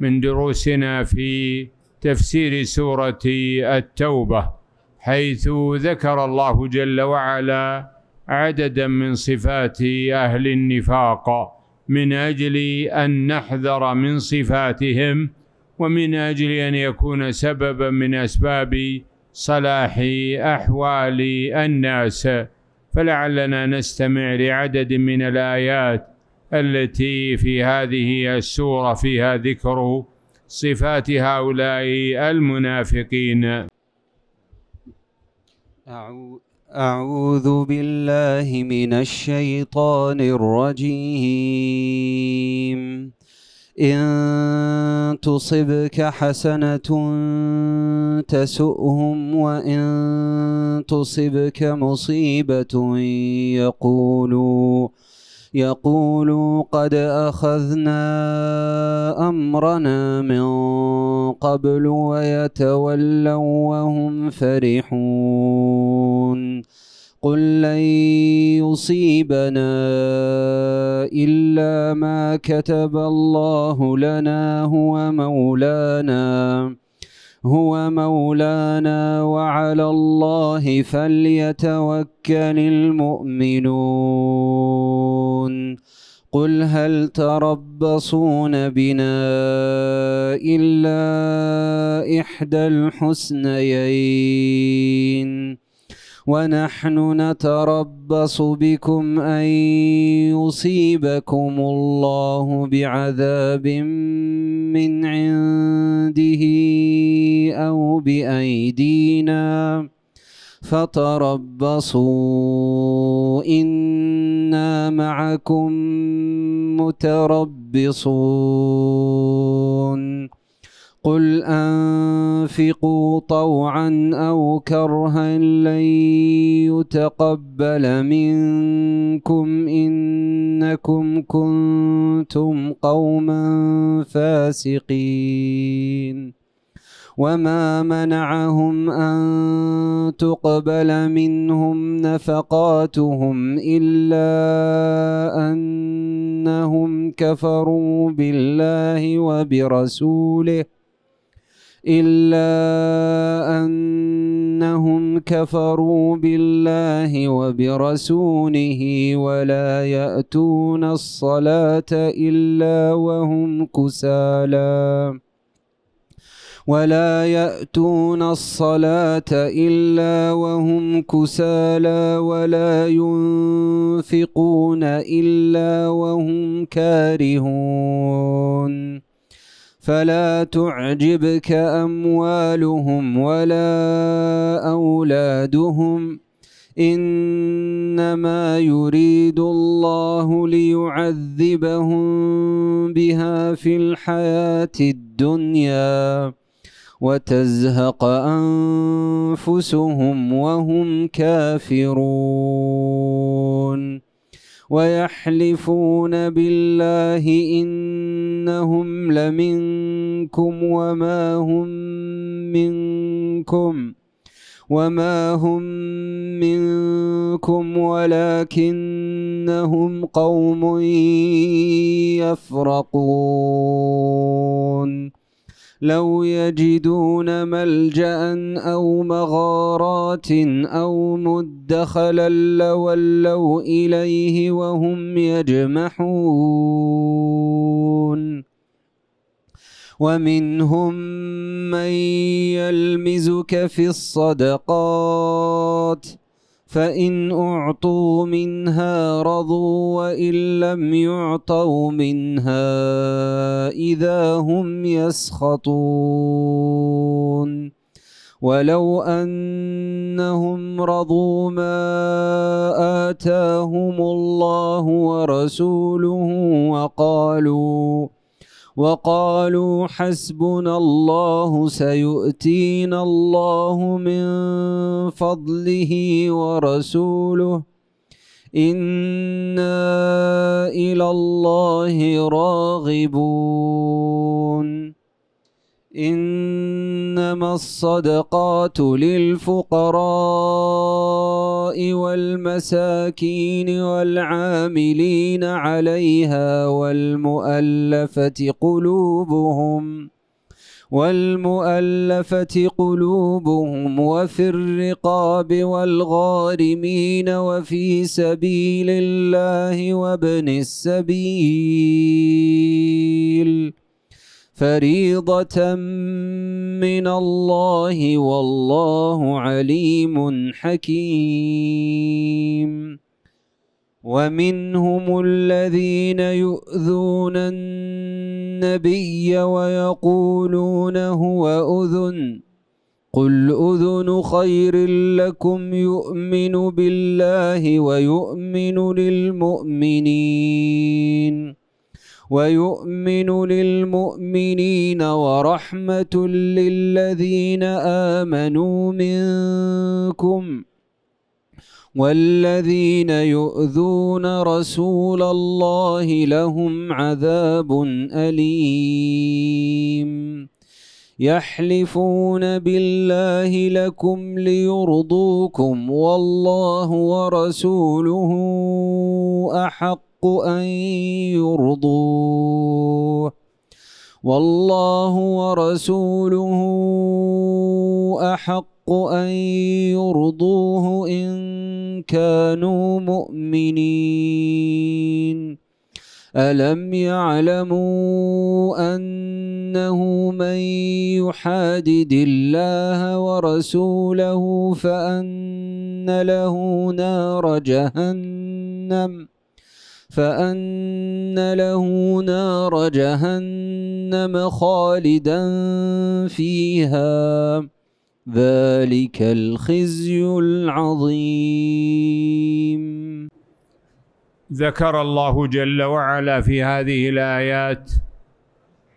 من دروسنا في تفسير سورة التوبة حيث ذكر الله جل وعلا عددا من صفات أهل النفاق من أجل أن نحذر من صفاتهم ومن أجل أن يكون سببا من أسباب صلاح أحوال الناس فلعلنا نستمع لعدد من الآيات التي في هذه السورة فيها ذكر صفات هؤلاء المنافقين أعوذ بالله من الشيطان الرجيم إن تصبك حسنة تسؤهم وإن تصبك مصيبة يقولوا يقولوا قد أخذنا أمرنا من قبل ويتولوا وهم فرحون قل لن يصيبنا إلا ما كتب الله لنا هو مولانا هو مولانا وعلى الله فليتوكل المؤمنون قل هل تربصون بنا إلا إحدى الحسنيين ونحن نتربص بكم أن يصيبكم الله بعذاب من عنده أو بأيدينا فتربصوا إنا معكم متربصون قل أنفقوا طوعا أو كرها لن يتقبل منكم إنكم كنتم قوما فاسقين وما منعهم أن تقبل منهم نفقاتهم إلا أنهم كفروا بالله وبرسوله إلا أنهم كفروا بالله وبرسوله ولا يأتون الصلاة إلا وهم كسالى ولا يأتون الصلاة إلا وهم كسالى ولا ينفقون إلا وهم كارهون فلا تعجبك أموالهم ولا أولادهم إنما يريد الله ليعذبهم بها في الحياة الدنيا وتزهق أنفسهم وهم كافرون ويحلفون بالله إنهم لمنكم وما هم منكم وما هم منكم ولكنهم قوم يفرقون لو يجدون ملجأ أو مغارات أو مدخلا لولوا إليه وهم يجمحون ومنهم من يلمزك في الصدقات ۖ فإن أعطوا منها رضوا وإن لم يعطوا منها إذا هم يسخطون ولو أنهم رضوا ما آتاهم الله ورسوله وقالوا وقالوا حسبنا الله سيؤتينا الله من فضله ورسوله إنا إلى الله راغبون إنما الصدقات للفقراء والمساكين والعاملين عليها والمؤلفة قلوبهم والمؤلفة قلوبهم وفي الرقاب والغارمين وفي سبيل الله وابن السبيل فريضة من الله والله عليم حكيم ومنهم الذين يؤذون النبي ويقولون هو أذن قل أذن خير لكم يؤمن بالله ويؤمن للمؤمنين ويؤمن للمؤمنين ورحمة للذين آمنوا منكم والذين يؤذون رسول الله لهم عذاب أليم يحلفون بالله لكم ليرضوكم والله ورسوله أحق الحق أن يرضوه والله ورسوله أحق أن يرضوه إن كانوا مؤمنين ألم يعلموا أنه من يحادد الله ورسوله فأن له نار جهنم فأن له نار جهنم خالدا فيها ذلك الخزي العظيم ذكر الله جل وعلا في هذه الآيات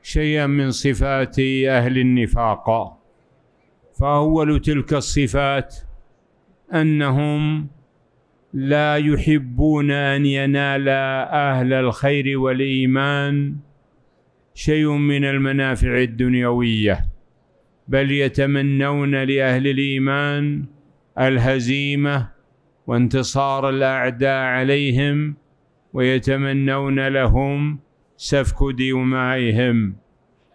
شيئا من صفات أهل النفاق فأول تلك الصفات أنهم لا يحبون أن ينال أهل الخير والإيمان شيء من المنافع الدنيوية بل يتمنون لأهل الإيمان الهزيمة وانتصار الأعداء عليهم ويتمنون لهم سفك دمائهم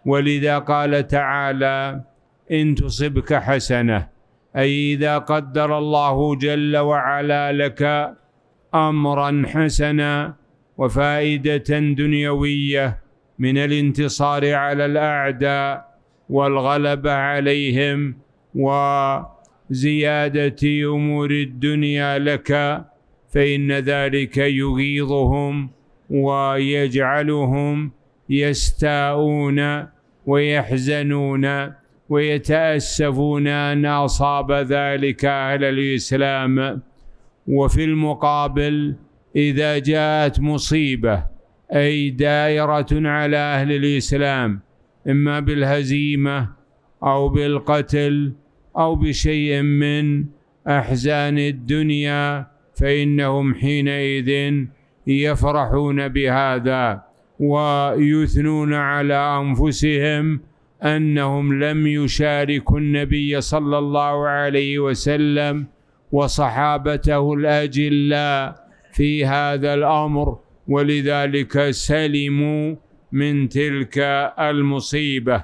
ولذا قال تعالى إن تصبك حسنة أي إذا قدر الله جل وعلا لك أمرا حسنا وفائدة دنيوية من الانتصار على الأعداء والغلبة عليهم وزيادة أمور الدنيا لك فإن ذلك يغيظهم ويجعلهم يستاءون ويحزنون ويتأسفون أن أصاب ذلك أهل الإسلام وفي المقابل إذا جاءت مصيبة أي دائرة على أهل الإسلام إما بالهزيمة أو بالقتل أو بشيء من أحزان الدنيا فإنهم حينئذ يفرحون بهذا ويثنون على أنفسهم انهم لم يشاركوا النبي صلى الله عليه وسلم وصحابته الاجلاء في هذا الامر ولذلك سلموا من تلك المصيبه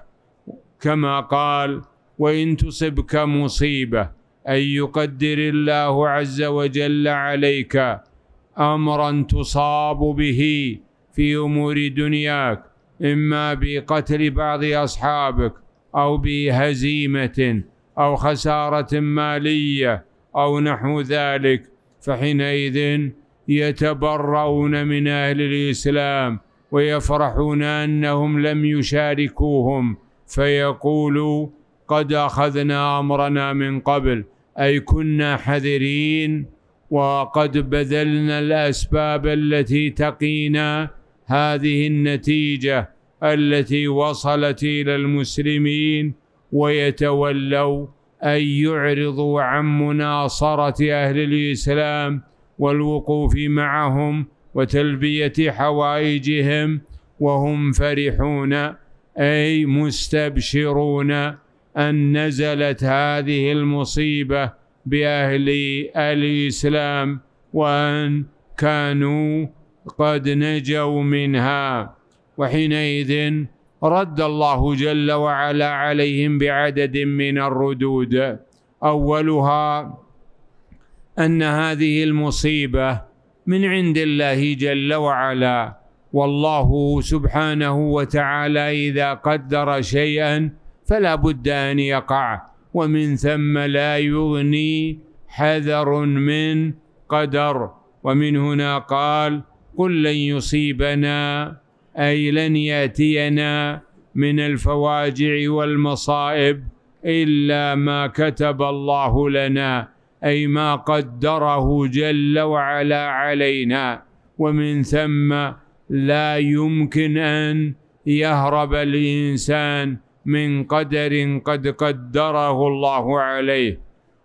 كما قال وان تصبك مصيبه اي يقدر الله عز وجل عليك امرا تصاب به في امور دنياك إما بقتل بعض أصحابك أو بهزيمة أو خسارة مالية أو نحو ذلك فحينئذ يتبرؤون من أهل الإسلام ويفرحون أنهم لم يشاركوهم فيقولوا قد أخذنا أمرنا من قبل أي كنا حذرين وقد بذلنا الأسباب التي تقينا هذه النتيجه التي وصلت الى المسلمين ويتولوا ان يعرضوا عن مناصره اهل الاسلام والوقوف معهم وتلبيه حوائجهم وهم فرحون اي مستبشرون ان نزلت هذه المصيبه باهل الاسلام وان كانوا قد نجوا منها وحينئذ رد الله جل وعلا عليهم بعدد من الردود اولها ان هذه المصيبه من عند الله جل وعلا والله سبحانه وتعالى اذا قدر شيئا فلا بد ان يقع ومن ثم لا يغني حذر من قدر ومن هنا قال قل لن يصيبنا أي لن يأتينا من الفواجع والمصائب إلا ما كتب الله لنا أي ما قدره جل وعلا علينا ومن ثم لا يمكن أن يهرب الإنسان من قدر قد قدره الله عليه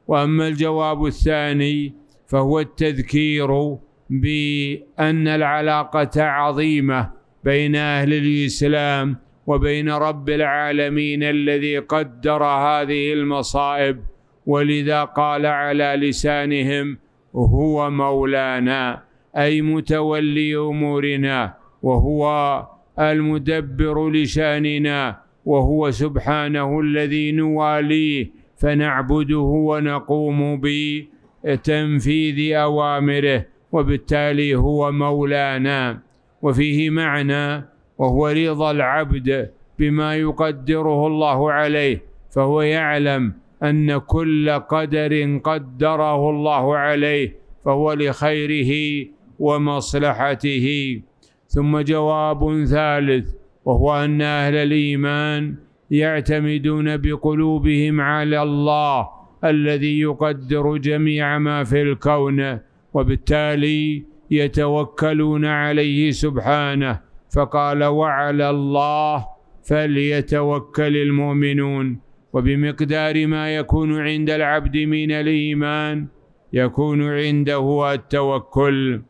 وأما الجواب الثاني فهو التذكير بأن العلاقة عظيمة بين أهل الإسلام وبين رب العالمين الذي قدر هذه المصائب ولذا قال على لسانهم هو مولانا أي متولي أمورنا وهو المدبر لشاننا وهو سبحانه الذي نواليه فنعبده ونقوم بتنفيذ أوامره وبالتالي هو مولانا وفيه معنى وهو رضا العبد بما يقدره الله عليه فهو يعلم ان كل قدر قدره الله عليه فهو لخيره ومصلحته ثم جواب ثالث وهو ان اهل الايمان يعتمدون بقلوبهم على الله الذي يقدر جميع ما في الكون وبالتالي يتوكلون عليه سبحانه فقال وعلى الله فليتوكل المؤمنون وبمقدار ما يكون عند العبد من الايمان يكون عنده التوكل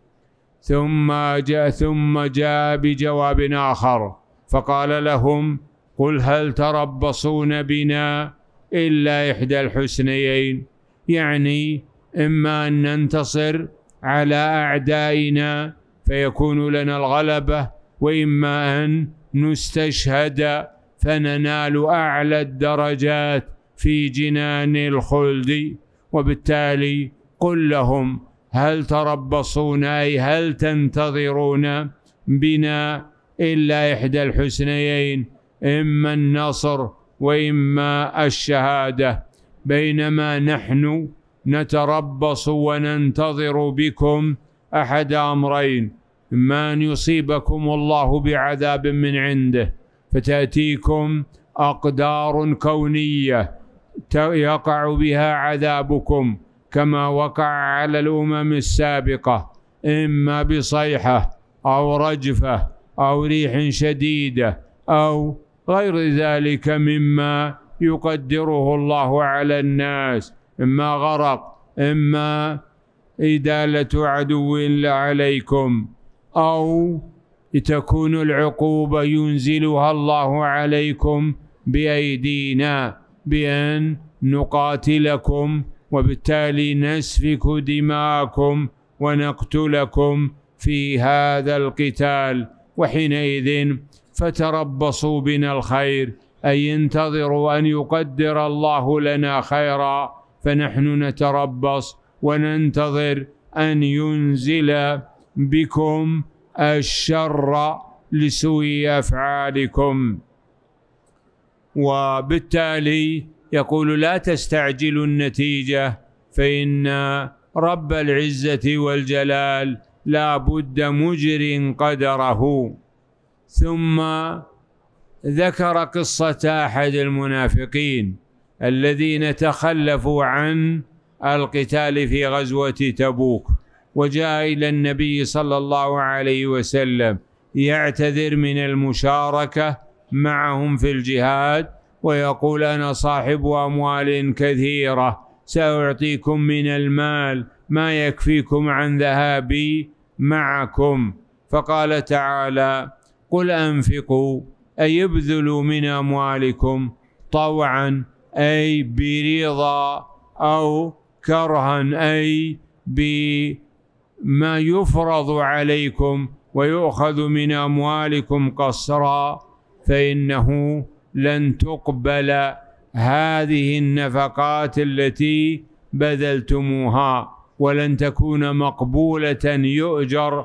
ثم جاء ثم جاء بجواب اخر فقال لهم قل هل تربصون بنا الا احدى الحسنيين يعني إما أن ننتصر على أعدائنا فيكون لنا الغلبة وإما أن نستشهد فننال أعلى الدرجات في جنان الخلد وبالتالي قل لهم هل تربصون أي هل تنتظرون بنا إلا إحدى الحسنيين إما النصر وإما الشهادة بينما نحن نتربص وننتظر بكم احد امرين اما ان يصيبكم الله بعذاب من عنده فتاتيكم اقدار كونيه يقع بها عذابكم كما وقع على الامم السابقه اما بصيحه او رجفه او ريح شديده او غير ذلك مما يقدره الله على الناس إما غرق إما إدالة عدو عليكم أو تكون العقوبة ينزلها الله عليكم بأيدينا بأن نقاتلكم وبالتالي نسفك دماءكم ونقتلكم في هذا القتال وحينئذ فتربصوا بنا الخير أي انتظروا أن يقدر الله لنا خيرا فنحن نتربص وننتظر أن ينزل بكم الشر لسوء أفعالكم وبالتالي يقول لا تستعجلوا النتيجة فإن رب العزة والجلال لا بد مجر قدره ثم ذكر قصة أحد المنافقين الذين تخلفوا عن القتال في غزوة تبوك وجاء إلى النبي صلى الله عليه وسلم يعتذر من المشاركة معهم في الجهاد ويقول أنا صاحب أموال كثيرة سأعطيكم من المال ما يكفيكم عن ذهابي معكم فقال تعالى قل أنفقوا أي ابذلوا من أموالكم طوعا أي برضا أو كرها أي بما يفرض عليكم ويؤخذ من أموالكم قصرا فإنه لن تقبل هذه النفقات التي بذلتموها ولن تكون مقبولة يؤجر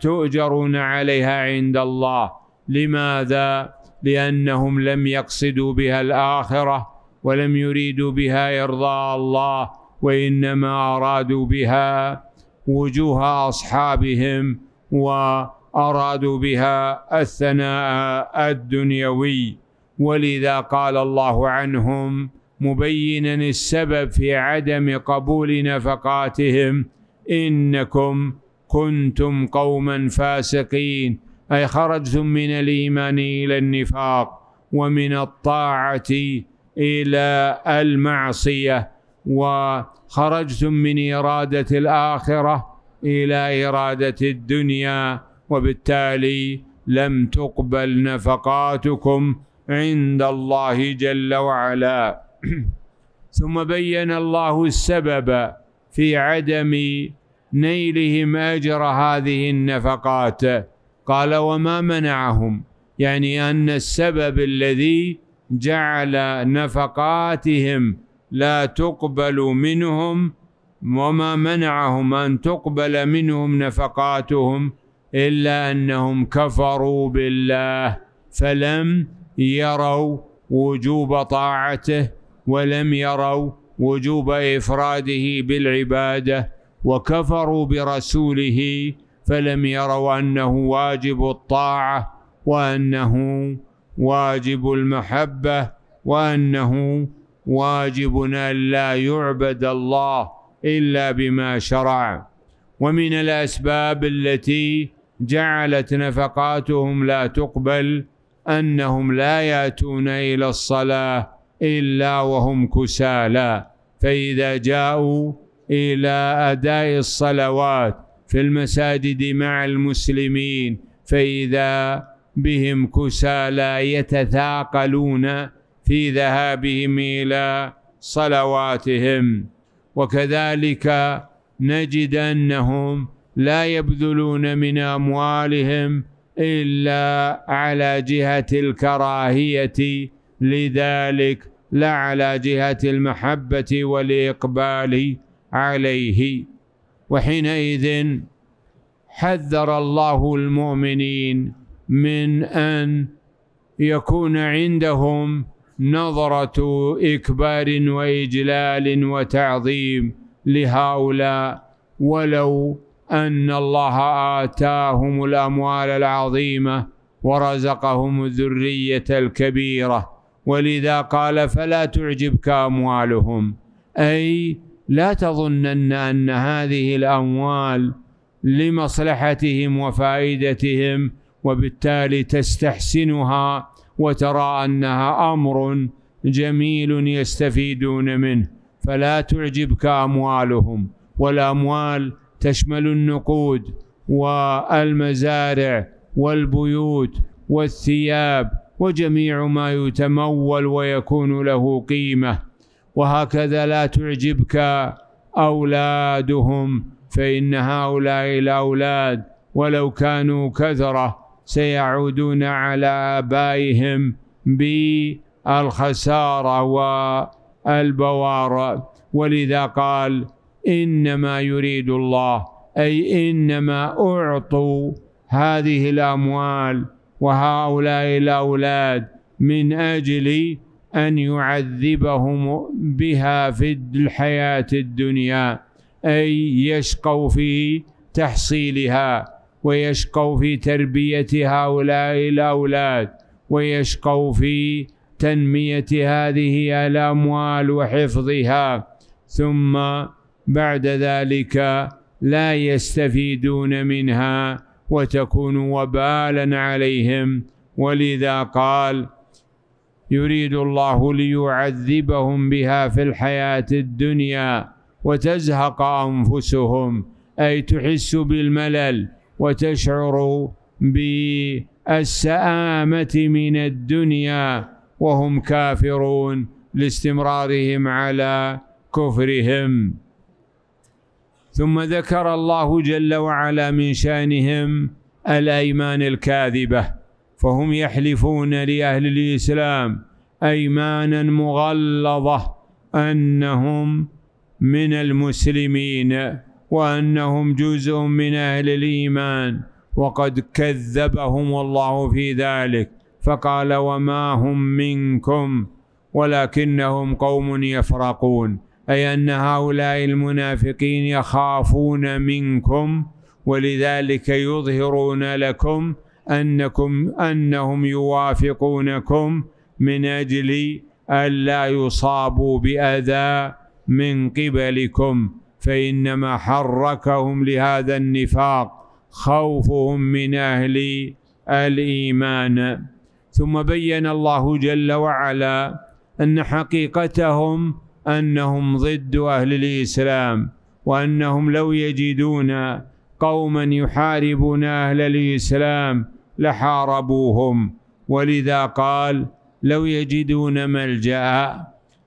تؤجرون عليها عند الله لماذا؟ لأنهم لم يقصدوا بها الآخرة ولم يريدوا بها إرضاء الله وإنما أرادوا بها وجوه أصحابهم وأرادوا بها الثناء الدنيوي ولذا قال الله عنهم مبينا السبب في عدم قبول نفقاتهم إنكم كنتم قوما فاسقين أي خرجتم من الإيمان إلى النفاق ومن الطاعة الى المعصيه وخرجتم من اراده الاخره الى اراده الدنيا وبالتالي لم تقبل نفقاتكم عند الله جل وعلا ثم بين الله السبب في عدم نيلهم اجر هذه النفقات قال وما منعهم يعني ان السبب الذي جعل نفقاتهم لا تقبل منهم وما منعهم أن تقبل منهم نفقاتهم إلا أنهم كفروا بالله فلم يروا وجوب طاعته ولم يروا وجوب إفراده بالعبادة وكفروا برسوله فلم يروا أنه واجب الطاعة وأنه واجب المحبة وأنه واجب أن لا يعبد الله إلا بما شرع ومن الأسباب التي جعلت نفقاتهم لا تقبل أنهم لا يأتون إلى الصلاة إلا وهم كسالى فإذا جاءوا إلى أداء الصلوات في المساجد مع المسلمين فإذا بهم كسالى يتثاقلون في ذهابهم الى صلواتهم وكذلك نجد انهم لا يبذلون من اموالهم الا على جهه الكراهيه لذلك لا على جهه المحبه والاقبال عليه وحينئذ حذر الله المؤمنين من أن يكون عندهم نظرة إكبار وإجلال وتعظيم لهؤلاء ولو أن الله آتاهم الأموال العظيمة ورزقهم الذرية الكبيرة ولذا قال فلا تعجبك أموالهم أي لا تظنن أن هذه الأموال لمصلحتهم وفائدتهم وبالتالي تستحسنها وترى انها امر جميل يستفيدون منه فلا تعجبك اموالهم والاموال تشمل النقود والمزارع والبيوت والثياب وجميع ما يتمول ويكون له قيمه وهكذا لا تعجبك اولادهم فان هؤلاء الاولاد ولو كانوا كثره سيعودون على آبائهم بالخسارة والبوار ولذا قال إنما يريد الله أي إنما أعطوا هذه الأموال وهؤلاء الأولاد من أجل أن يعذبهم بها في الحياة الدنيا أي يشقوا في تحصيلها ويشقوا في تربية هؤلاء الأولاد ويشقوا في تنمية هذه الأموال وحفظها ثم بعد ذلك لا يستفيدون منها وتكون وبالا عليهم ولذا قال يريد الله ليعذبهم بها في الحياة الدنيا وتزهق أنفسهم أي تحس بالملل وتشعر بالسآمة من الدنيا وهم كافرون لاستمرارهم على كفرهم ثم ذكر الله جل وعلا من شانهم الايمان الكاذبه فهم يحلفون لاهل الاسلام ايمانا مغلظه انهم من المسلمين وأنهم جزء من أهل الإيمان وقد كذبهم الله في ذلك فقال وما هم منكم ولكنهم قوم يفرقون أي أن هؤلاء المنافقين يخافون منكم ولذلك يظهرون لكم أنكم أنهم يوافقونكم من أجل ألا يصابوا بأذى من قبلكم فإنما حركهم لهذا النفاق خوفهم من أهل الإيمان ثم بين الله جل وعلا أن حقيقتهم أنهم ضد أهل الإسلام وأنهم لو يجدون قوما يحاربون أهل الإسلام لحاربوهم ولذا قال لو يجدون ملجأ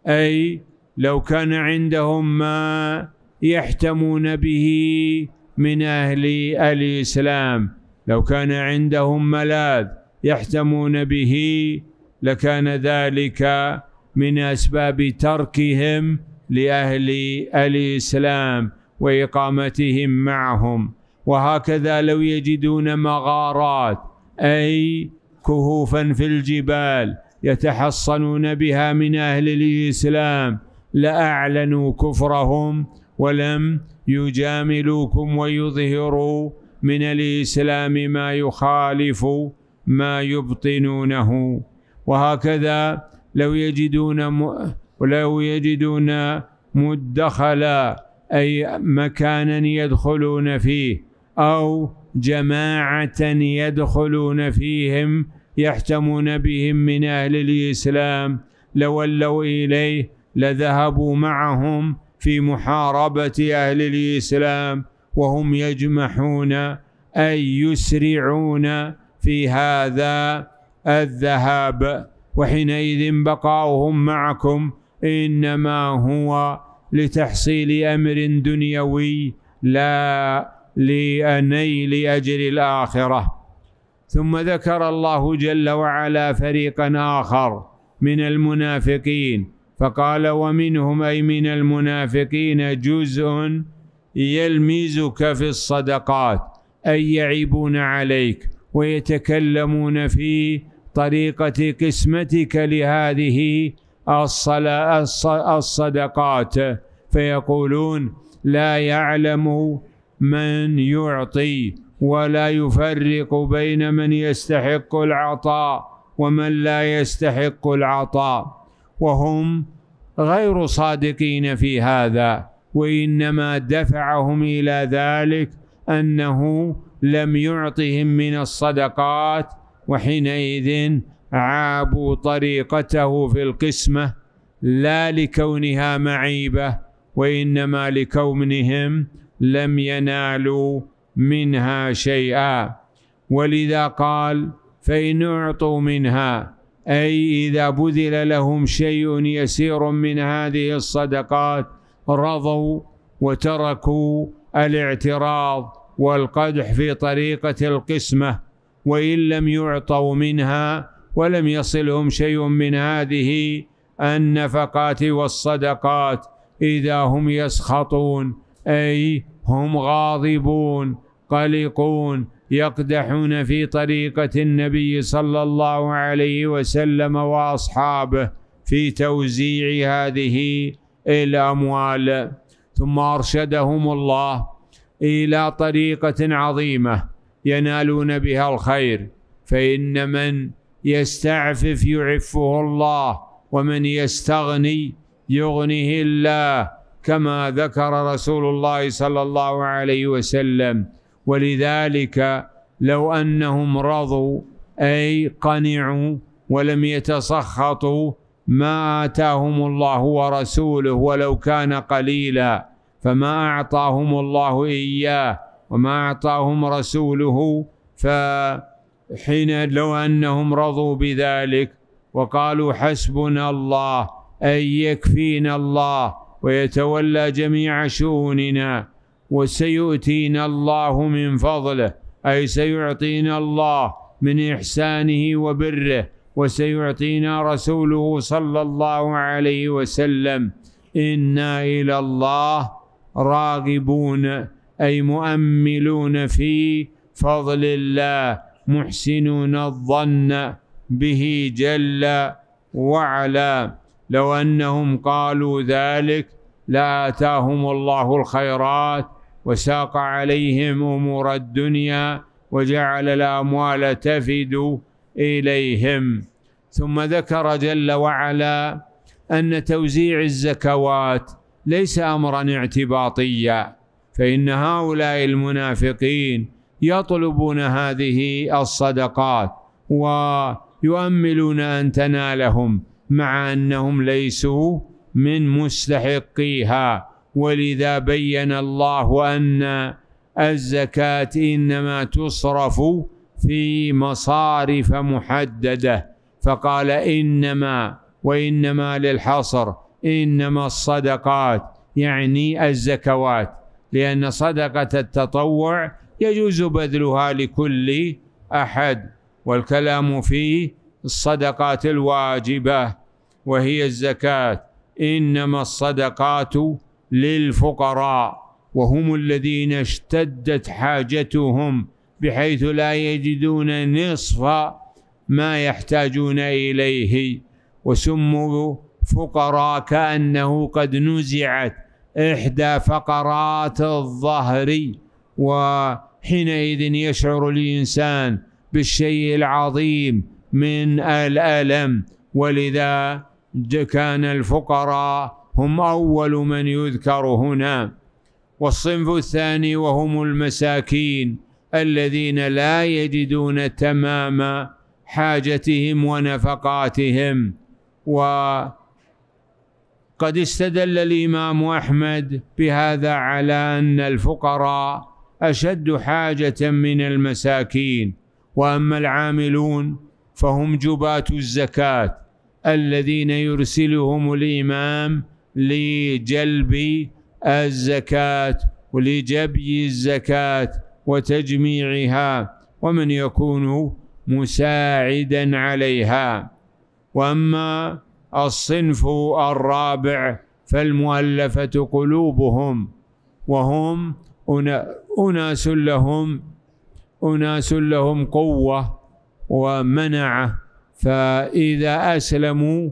أي لو كان عندهم ما يحتمون به من أهل الإسلام لو كان عندهم ملاذ يحتمون به لكان ذلك من أسباب تركهم لأهل الإسلام وإقامتهم معهم وهكذا لو يجدون مغارات أي كهوفا في الجبال يتحصنون بها من أهل الإسلام لأعلنوا كفرهم ولم يجاملوكم ويظهروا من الإسلام ما يخالف ما يبطنونه وهكذا لو يجدون م... ولو يجدون مدخلا أي مكانا يدخلون فيه أو جماعة يدخلون فيهم يحتمون بهم من أهل الإسلام لولوا إليه لذهبوا معهم في محاربة أهل الإسلام وهم يجمحون أي يسرعون في هذا الذهاب وحينئذ بقاؤهم معكم إنما هو لتحصيل أمر دنيوي لا لنيل أجر الآخرة ثم ذكر الله جل وعلا فريقا آخر من المنافقين فقال ومنهم أي من المنافقين جزء يلمزك في الصدقات أي يعيبون عليك ويتكلمون في طريقة قسمتك لهذه الصدقات فيقولون لا يعلم من يعطي ولا يفرق بين من يستحق العطاء ومن لا يستحق العطاء وهم غير صادقين في هذا وانما دفعهم الى ذلك انه لم يعطهم من الصدقات وحينئذ عابوا طريقته في القسمه لا لكونها معيبه وانما لكونهم لم ينالوا منها شيئا ولذا قال فان اعطوا منها أي إذا بذل لهم شيء يسير من هذه الصدقات رضوا وتركوا الاعتراض والقدح في طريقة القسمة وإن لم يعطوا منها ولم يصلهم شيء من هذه النفقات والصدقات إذا هم يسخطون أي هم غاضبون قلقون يقدحون في طريقة النبي صلى الله عليه وسلم وأصحابه في توزيع هذه الأموال ثم أرشدهم الله إلى طريقة عظيمة ينالون بها الخير فإن من يستعفف يعفه الله ومن يستغني يغنه الله كما ذكر رسول الله صلى الله عليه وسلم ولذلك لو انهم رضوا اي قنعوا ولم يتسخطوا ما اتاهم الله ورسوله ولو كان قليلا فما اعطاهم الله اياه وما اعطاهم رسوله فحين لو انهم رضوا بذلك وقالوا حسبنا الله اي يكفينا الله ويتولى جميع شؤوننا وسيؤتينا الله من فضله أي سيعطينا الله من إحسانه وبره وسيعطينا رسوله صلى الله عليه وسلم إنا إلى الله راغبون أي مؤملون في فضل الله محسنون الظن به جل وعلا لو أنهم قالوا ذلك لآتاهم الله الخيرات وساق عليهم امور الدنيا وجعل الاموال تفد اليهم ثم ذكر جل وعلا ان توزيع الزكوات ليس امرا اعتباطيا فان هؤلاء المنافقين يطلبون هذه الصدقات ويؤملون ان تنالهم مع انهم ليسوا من مستحقيها ولذا بين الله أن الزكاة إنما تصرف في مصارف محددة فقال إنما وإنما للحصر إنما الصدقات يعني الزكوات لأن صدقة التطوع يجوز بذلها لكل أحد والكلام في الصدقات الواجبة وهي الزكاة إنما الصدقات للفقراء وهم الذين اشتدت حاجتهم بحيث لا يجدون نصف ما يحتاجون اليه وسموا فقراء كانه قد نزعت احدى فقرات الظهر وحينئذ يشعر الانسان بالشيء العظيم من الالم ولذا كان الفقراء هم أول من يذكر هنا والصنف الثاني وهم المساكين الذين لا يجدون تمام حاجتهم ونفقاتهم وقد استدل الإمام أحمد بهذا على أن الفقراء أشد حاجة من المساكين وأما العاملون فهم جباة الزكاة الذين يرسلهم الإمام لجلب الزكاة ولجبي الزكاة وتجميعها ومن يكون مساعدا عليها واما الصنف الرابع فالمؤلفه قلوبهم وهم اناس لهم اناس لهم قوه ومنعه فاذا اسلموا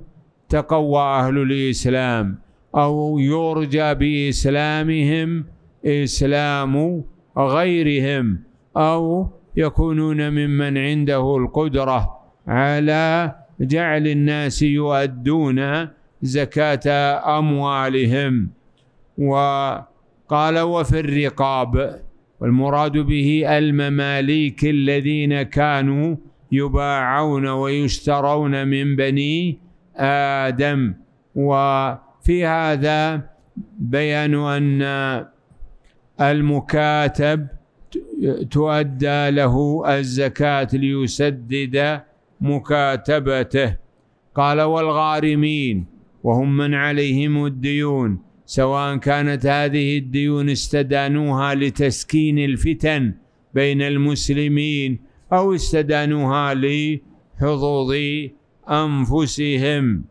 تقوى اهل الاسلام أو يرجى بإسلامهم إسلام غيرهم أو يكونون ممن عنده القدرة على جعل الناس يؤدون زكاة أموالهم وقال وفي الرقاب والمراد به المماليك الذين كانوا يباعون ويشترون من بني آدم و في هذا بيان أن المكاتب تؤدى له الزكاة ليسدد مكاتبته قال والغارمين وهم من عليهم الديون سواء كانت هذه الديون استدانوها لتسكين الفتن بين المسلمين أو استدانوها لحظوظ أنفسهم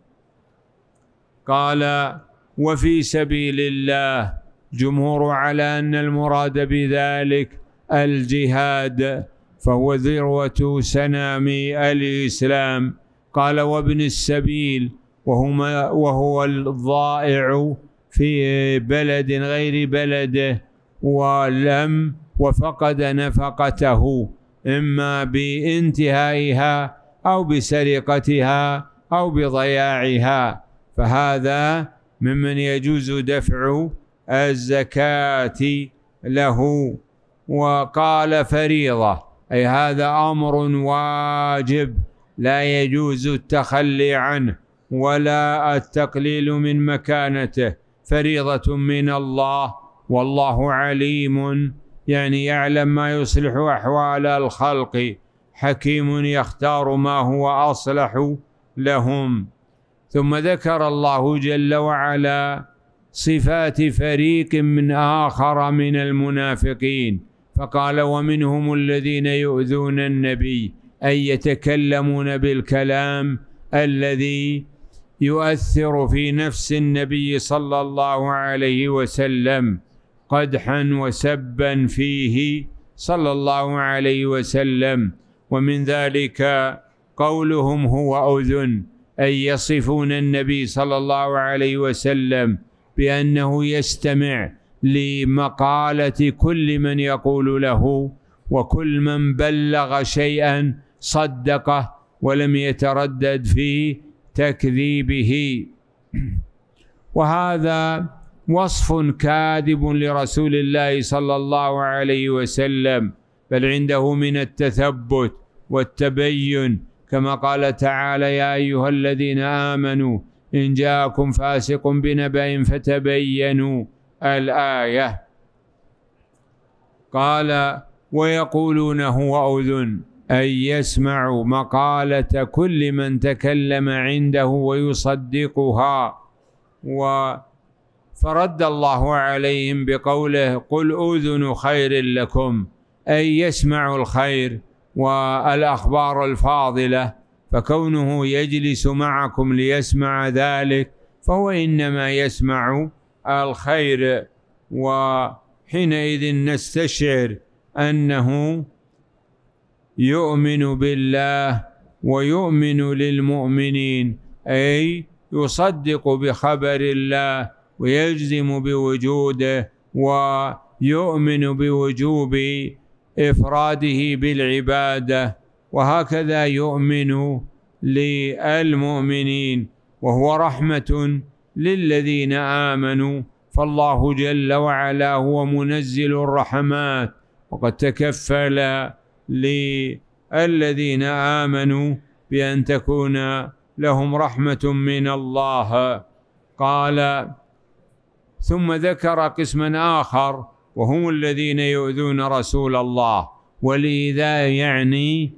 قال وفي سبيل الله جمهور على ان المراد بذلك الجهاد فهو ذروه سنام الاسلام قال وابن السبيل وهما وهو الضائع في بلد غير بلده ولم وفقد نفقته اما بانتهائها او بسرقتها او بضياعها فهذا ممن يجوز دفع الزكاة له وقال فريضة أي هذا أمر واجب لا يجوز التخلي عنه ولا التقليل من مكانته فريضة من الله والله عليم يعني يعلم ما يصلح أحوال الخلق حكيم يختار ما هو أصلح لهم ثم ذكر الله جل وعلا صفات فريق من آخر من المنافقين فقال ومنهم الذين يؤذون النبي أي يتكلمون بالكلام الذي يؤثر في نفس النبي صلى الله عليه وسلم قدحا وسبا فيه صلى الله عليه وسلم ومن ذلك قولهم هو أذن أن يصفون النبي صلى الله عليه وسلم بأنه يستمع لمقالة كل من يقول له وكل من بلغ شيئا صدقه ولم يتردد في تكذيبه وهذا وصف كاذب لرسول الله صلى الله عليه وسلم بل عنده من التثبت والتبين كما قال تعالى يا أيها الذين آمنوا إن جاءكم فاسق بنبأ فتبينوا الآية قال ويقولون هو أذن أي يسمع مقالة كل من تكلم عنده ويصدقها و فرد الله عليهم بقوله قل أذن خير لكم أي يسمع الخير والأخبار الفاضلة فكونه يجلس معكم ليسمع ذلك فهو إنما يسمع الخير وحينئذ نستشعر أنه يؤمن بالله ويؤمن للمؤمنين أي يصدق بخبر الله ويجزم بوجوده ويؤمن بوجوب إفراده بالعبادة وهكذا يؤمن للمؤمنين وهو رحمة للذين آمنوا فالله جل وعلا هو منزل الرحمات وقد تكفل للذين آمنوا بأن تكون لهم رحمة من الله قال ثم ذكر قسما آخر وهم الذين يؤذون رسول الله ولذا يعني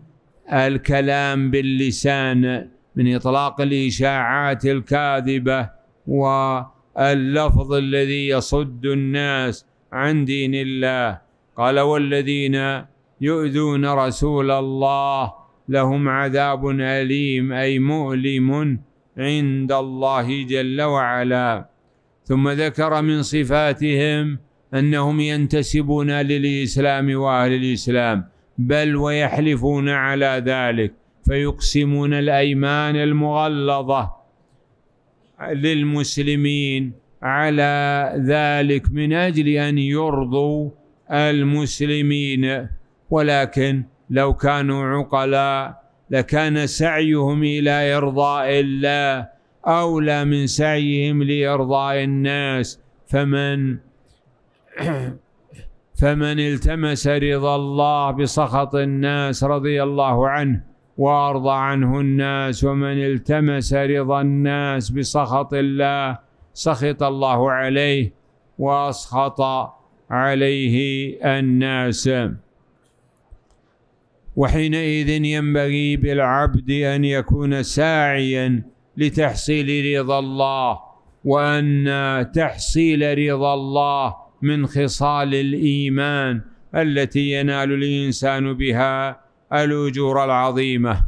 الكلام باللسان من إطلاق الإشاعات الكاذبة واللفظ الذي يصد الناس عن دين الله قال والذين يؤذون رسول الله لهم عذاب أليم أي مؤلم عند الله جل وعلا ثم ذكر من صفاتهم أنهم ينتسبون للإسلام وأهل الإسلام بل ويحلفون على ذلك فيقسمون الأيمان المغلظة للمسلمين على ذلك من أجل أن يرضوا المسلمين ولكن لو كانوا عقلاء لكان سعيهم إلى إرضاء الله أولى من سعيهم لإرضاء الناس فمن فمن التمس رضا الله بسخط الناس رضي الله عنه وارضى عنه الناس ومن التمس رضا الناس بسخط الله سخط الله عليه واسخط عليه الناس وحينئذ ينبغي بالعبد ان يكون ساعيا لتحصيل رضا الله وان تحصيل رضا الله من خصال الإيمان التي ينال الإنسان بها الأجور العظيمة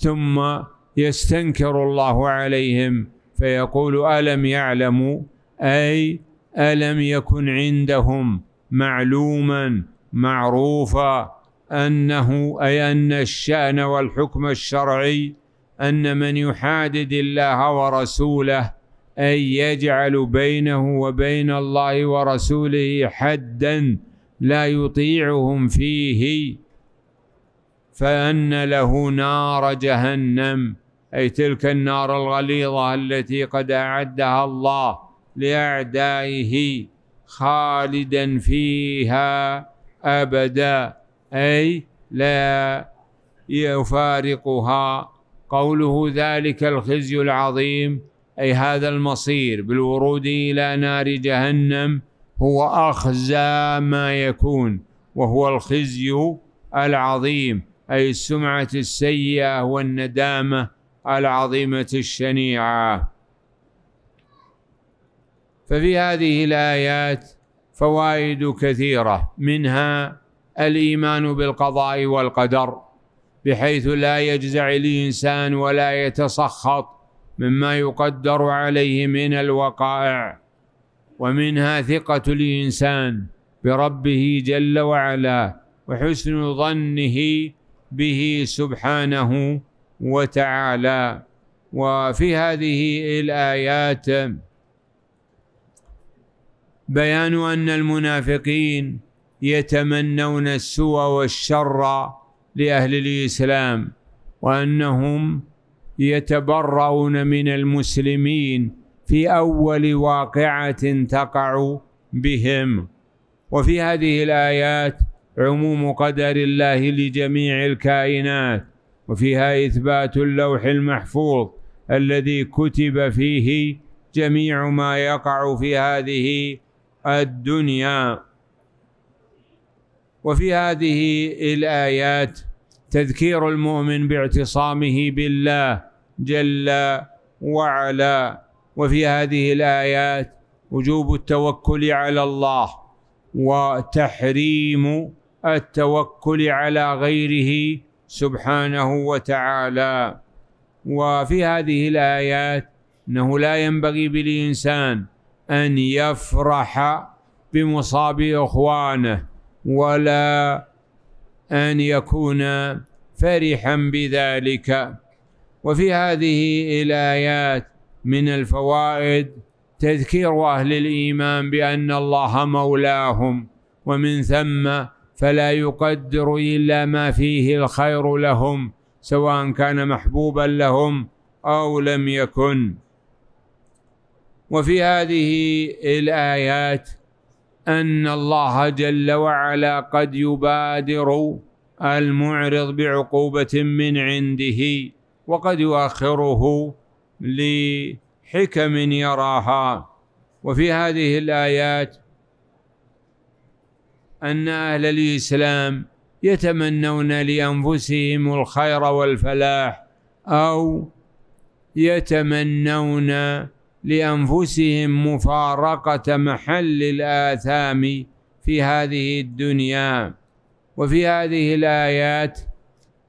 ثم يستنكر الله عليهم فيقول ألم يعلموا أي ألم يكن عندهم معلوما معروفا أنه أي أن الشأن والحكم الشرعي أن من يحادد الله ورسوله أن يجعل بينه وبين الله ورسوله حدا لا يطيعهم فيه فأن له نار جهنم أي تلك النار الغليظة التي قد أعدها الله لأعدائه خالدا فيها أبدا أي لا يفارقها قوله ذلك الخزي العظيم أي هذا المصير بالورود إلى نار جهنم هو أخزى ما يكون وهو الخزي العظيم أي السمعة السيئة والندامة العظيمة الشنيعة ففي هذه الآيات فوائد كثيرة منها الإيمان بالقضاء والقدر بحيث لا يجزع الإنسان ولا يتسخط مما يقدر عليه من الوقائع ومنها ثقة الإنسان بربه جل وعلا وحسن ظنه به سبحانه وتعالى وفي هذه الآيات بيان أن المنافقين يتمنون السوء والشر لأهل الإسلام وأنهم يتبرؤون من المسلمين في اول واقعه تقع بهم وفي هذه الايات عموم قدر الله لجميع الكائنات وفيها اثبات اللوح المحفوظ الذي كتب فيه جميع ما يقع في هذه الدنيا وفي هذه الايات تذكير المؤمن باعتصامه بالله جل وعلا وفي هذه الايات وجوب التوكل على الله وتحريم التوكل على غيره سبحانه وتعالى وفي هذه الايات انه لا ينبغي بالانسان ان يفرح بمصاب اخوانه ولا ان يكون فرحا بذلك وفي هذه الآيات من الفوائد تذكير أهل الإيمان بأن الله مولاهم ومن ثم فلا يقدر إلا ما فيه الخير لهم سواء كان محبوبا لهم أو لم يكن وفي هذه الآيات أن الله جل وعلا قد يبادر المعرض بعقوبة من عنده وقد يؤخره لحكم يراها وفي هذه الآيات أن أهل الإسلام يتمنون لأنفسهم الخير والفلاح أو يتمنون لأنفسهم مفارقة محل الآثام في هذه الدنيا وفي هذه الآيات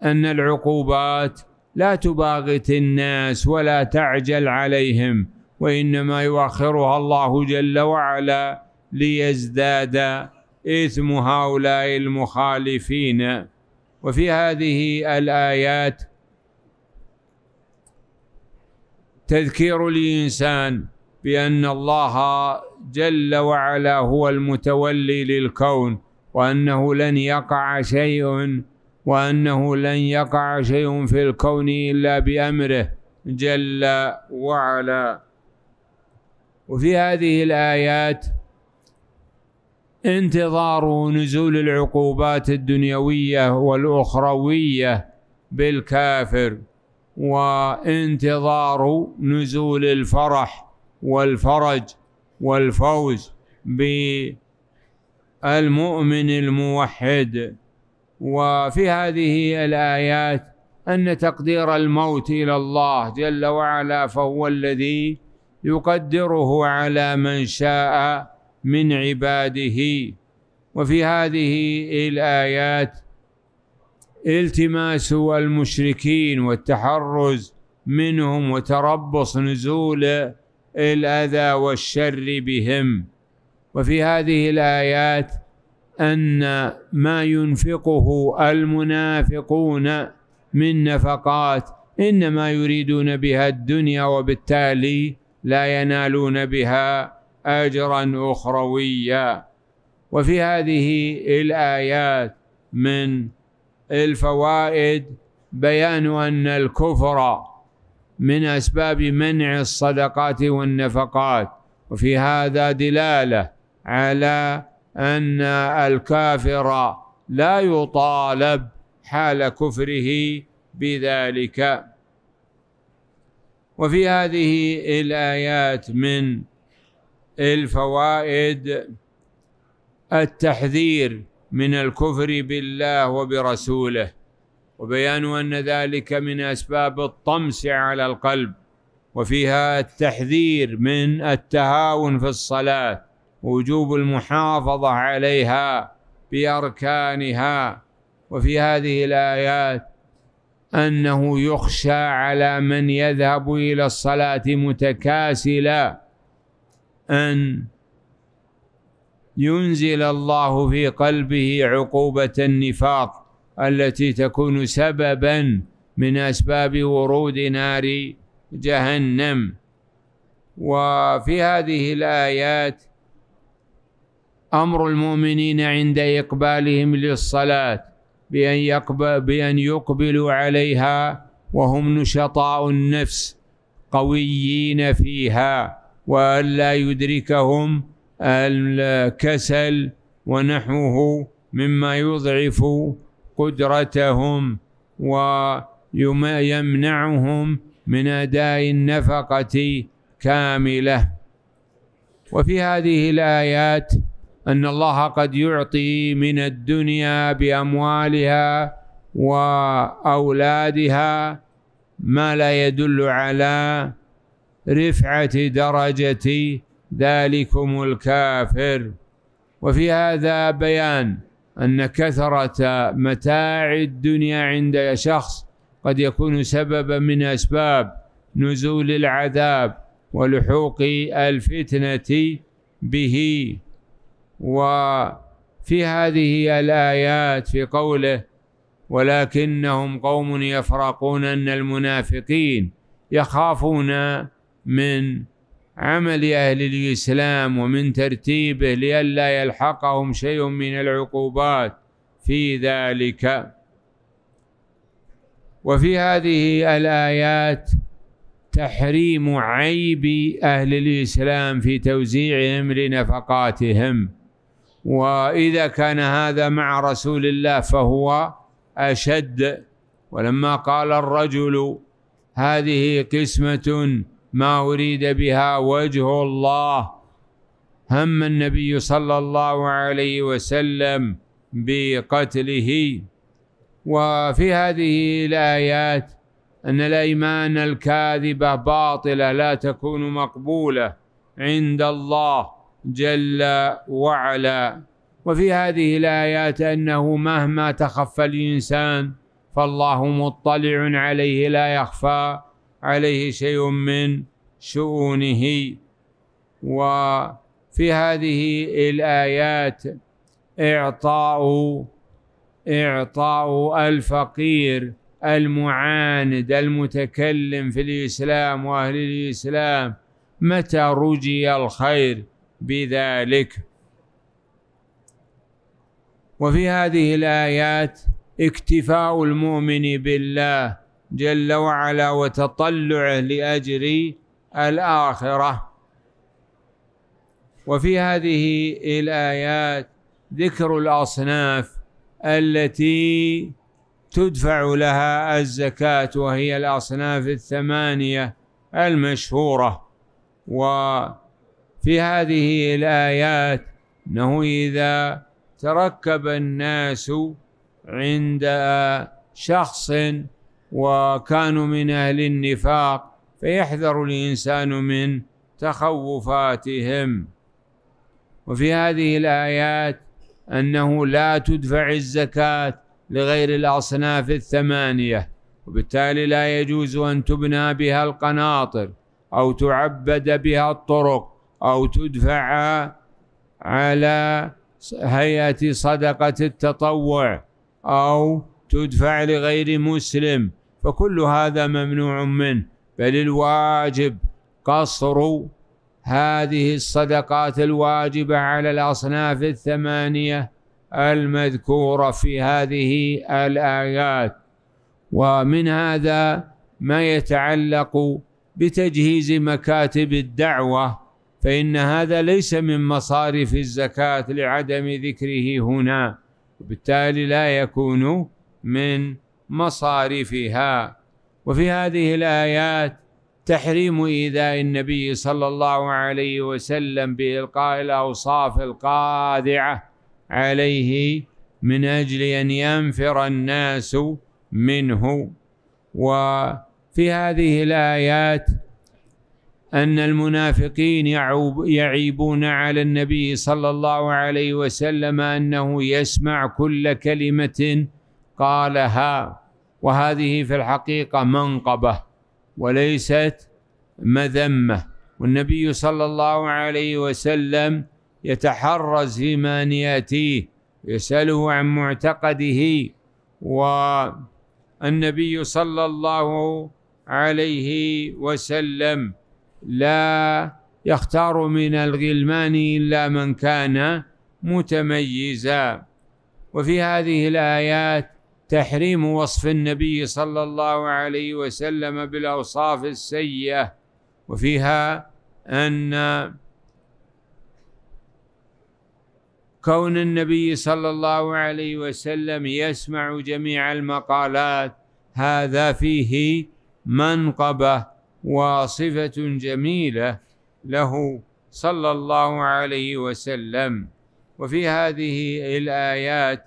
أن العقوبات لا تباغت الناس ولا تعجل عليهم وإنما يؤخرها الله جل وعلا ليزداد إثم هؤلاء المخالفين وفي هذه الآيات تذكير الإنسان بأن الله جل وعلا هو المتولي للكون وأنه لن يقع شيء وأنه لن يقع شيء في الكون إلا بأمره جل وعلا وفي هذه الآيات انتظار نزول العقوبات الدنيوية والأخروية بالكافر وانتظار نزول الفرح والفرج والفوز بالمؤمن الموحد وفي هذه الآيات أن تقدير الموت إلى الله جل وعلا فهو الذي يقدره على من شاء من عباده وفي هذه الآيات التماس المشركين والتحرز منهم وتربص نزول الأذى والشر بهم وفي هذه الآيات أن ما ينفقه المنافقون من نفقات إنما يريدون بها الدنيا وبالتالي لا ينالون بها أجرا أخرويا وفي هذه الآيات من الفوائد بيان أن الكفر من أسباب منع الصدقات والنفقات وفي هذا دلالة على أن الكافر لا يطالب حال كفره بذلك وفي هذه الآيات من الفوائد التحذير من الكفر بالله وبرسوله وبيان أن ذلك من أسباب الطمس على القلب وفيها التحذير من التهاون في الصلاة وجوب المحافظة عليها بأركانها وفي هذه الآيات أنه يخشى على من يذهب إلى الصلاة متكاسلا أن ينزل الله في قلبه عقوبة النفاق التي تكون سببا من أسباب ورود نار جهنم وفي هذه الآيات امر المؤمنين عند اقبالهم للصلاه بان يقبل بان يقبلوا عليها وهم نشطاء النفس قويين فيها والا يدركهم الكسل ونحوه مما يضعف قدرتهم ويمنعهم من اداء النفقه كامله وفي هذه الايات ان الله قد يعطي من الدنيا باموالها واولادها ما لا يدل على رفعه درجه ذلكم الكافر وفي هذا بيان ان كثره متاع الدنيا عند شخص قد يكون سببا من اسباب نزول العذاب ولحوق الفتنه به وفي هذه الآيات في قوله ولكنهم قوم يفرقون أن المنافقين يخافون من عمل أهل الإسلام ومن ترتيبه لئلا يلحقهم شيء من العقوبات في ذلك وفي هذه الآيات تحريم عيب أهل الإسلام في توزيعهم لنفقاتهم واذا كان هذا مع رسول الله فهو اشد ولما قال الرجل هذه قسمه ما اريد بها وجه الله هم النبي صلى الله عليه وسلم بقتله وفي هذه الايات ان الايمان الكاذبه باطله لا تكون مقبوله عند الله جل وعلا وفي هذه الآيات أنه مهما تخفى الإنسان فالله مطلع عليه لا يخفى عليه شيء من شؤونه وفي هذه الآيات إعطاء إعطاء الفقير المعاند المتكلم في الإسلام وأهل الإسلام متى رجي الخير بذلك وفي هذه الآيات اكتفاء المؤمن بالله جل وعلا وتطلعه لأجر الآخرة وفي هذه الآيات ذكر الأصناف التي تدفع لها الزكاة وهي الأصناف الثمانية المشهورة و في هذه الآيات أنه إذا تركب الناس عند شخص وكانوا من أهل النفاق فيحذر الإنسان من تخوفاتهم وفي هذه الآيات أنه لا تدفع الزكاة لغير الأصناف الثمانية وبالتالي لا يجوز أن تبنى بها القناطر أو تعبد بها الطرق أو تدفع على هيئة صدقة التطوع أو تدفع لغير مسلم فكل هذا ممنوع منه بل الواجب قصر هذه الصدقات الواجبة على الأصناف الثمانية المذكورة في هذه الآيات ومن هذا ما يتعلق بتجهيز مكاتب الدعوة فإن هذا ليس من مصارف الزكاة لعدم ذكره هنا وبالتالي لا يكون من مصارفها وفي هذه الآيات تحريم إيذاء النبي صلى الله عليه وسلم بإلقاء الأوصاف القادعة عليه من أجل أن ينفر الناس منه وفي هذه الآيات أن المنافقين يعيبون على النبي صلى الله عليه وسلم أنه يسمع كل كلمة قالها وهذه في الحقيقة منقبة وليست مذمة والنبي صلى الله عليه وسلم يتحرز في من يأتيه يسأله عن معتقده والنبي صلى الله عليه وسلم لا يختار من الغلمان إلا من كان متميزا وفي هذه الآيات تحريم وصف النبي صلى الله عليه وسلم بالأوصاف السيئة وفيها أن كون النبي صلى الله عليه وسلم يسمع جميع المقالات هذا فيه منقبه وصفة جميلة له صلى الله عليه وسلم وفي هذه الآيات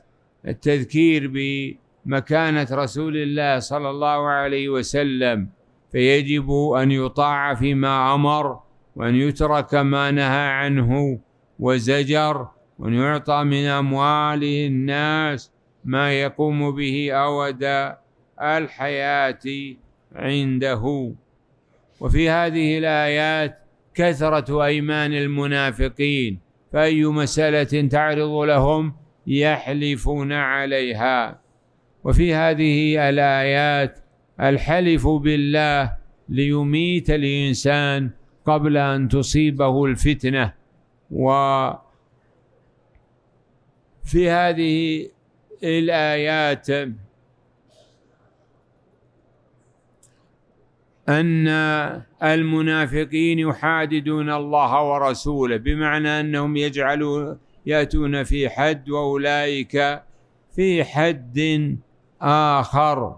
التذكير بمكانة رسول الله صلى الله عليه وسلم فيجب أن يطاع فيما أمر وأن يترك ما نهى عنه وزجر وأن يعطى من أموال الناس ما يقوم به أود الحياة عنده وفي هذه الآيات كثرة أيمان المنافقين فأي مسألة تعرض لهم يحلفون عليها وفي هذه الآيات الحلف بالله ليميت الإنسان قبل أن تصيبه الفتنة وفي هذه الآيات أن المنافقين يحاددون الله ورسوله بمعنى أنهم يجعلون يأتون في حد وأولئك في حد آخر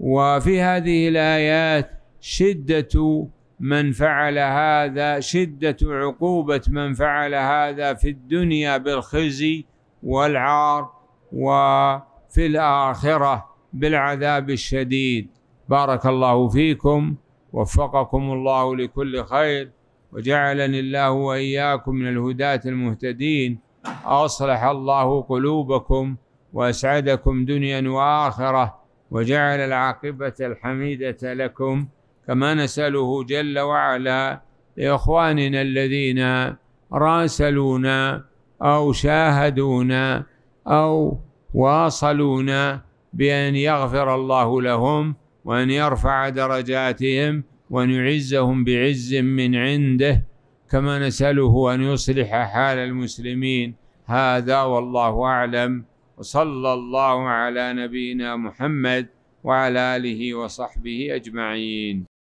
وفي هذه الآيات شدة من فعل هذا شدة عقوبة من فعل هذا في الدنيا بالخزي والعار وفي الآخرة بالعذاب الشديد بارك الله فيكم وفقكم الله لكل خير وجعلني الله واياكم من الهداة المهتدين اصلح الله قلوبكم واسعدكم دنيا واخره وجعل العاقبه الحميده لكم كما نساله جل وعلا لاخواننا الذين راسلونا او شاهدونا او واصلونا بأن يغفر الله لهم وأن يرفع درجاتهم وأن يعزهم بعز من عنده كما نسأله أن يصلح حال المسلمين هذا والله أعلم وصلى الله على نبينا محمد وعلى آله وصحبه أجمعين